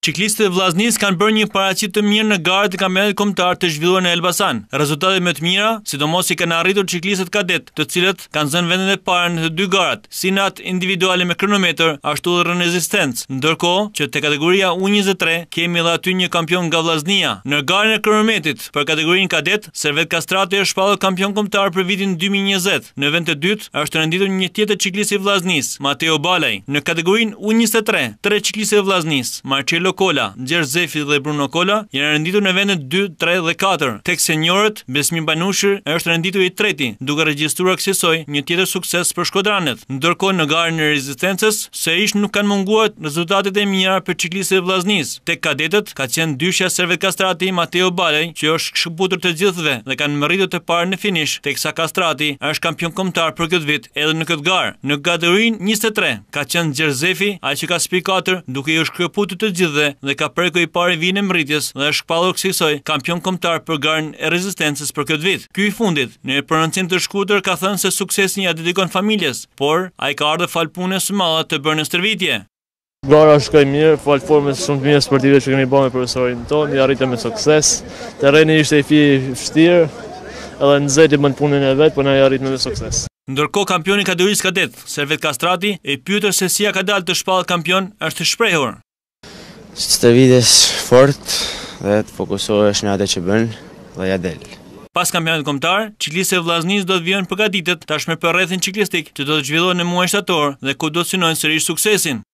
Qiklistët e Vllaznisë kanë bërë një paraqitje të mirë në garat e kampionatit kombëtar të zhvilluar në Elbasan. Rezultate më të mira, sidomos i kanë arritur qiklistët kadet, të cilët kanë zënë vendet e parë në të dy garat, si në atë individuale me kronometër ashtu edhe në rezistencë. Ndërkohë që te kategoria U23 kemi edhe aty një kampion nga Vllaznia. Në garën e kronometrit për kategorinë kadet, Servet Kastrati është shpallur kampion kombëtar për vitin 2020. Në vend të dytë është renditur një tjetër ciklist i Vllaznisë, Mateo Balaj. Në kategorinë U23, tre ciklistë të Vllaznisë, Marcelo Bruno Kola, Gjer Zefi dhe Bruno Kola, janë rënditur në vendet 2, 3 dhe 4, tek seniorët Besmi Banushir është rënditur i treti, duke regjistruar kësisoj një tjetër sukses për Shkodranet. Ndërko në garë në rezistences, se ish nuk kanë munguat rezultatet e mjera për qiklisë e vlaznis. Tek kadetet, ka qenë dyshja servet kastrati Mateo Balej, që është shkëputur të gjithve dhe kanë mëritu të parë në finish, tek sa kastrati është kampion komtar për këtë vit edhe në këtë garë. Në gaderin 23, ka qenë Gjerzefi, a që ka spikatër, duke i është të gjithve dhe ka preku i pari vinë e mëritjes dhe është këpallur kësisoj kampion komtar për garnë e rezistencës për këtë vit. Ky i fundit, në e përëncim të shkutër, ka thënë se suksesin ja dedikon familjes, por a i ka ardhe falpune së malat të bërë në stërvitje. Gara është kaj mirë, falë formës shumë të mirë sportive që kemi bërë me profesorin tonë, ja arritë me sukses, tereni ishte i fi shtirë, edhe në zeti më punën e vetë, për në arritë me sukses. Ndërko kampioni kategorisë kadetë, Servet Kastrati, e pyëtër se si ja ka dalë të shpalë kampion është shprejhur. Së të vides fort dhe të fokusohesh në atë që bën dhe ja del. Pas kampionit kombëtar, Çiklisi e Vllaznisë do të vijnë përgatitet tashmë për rrethin ciklistik që do të zhvillohet në muajin shtator dhe ku do të synojnë sërish suksesin.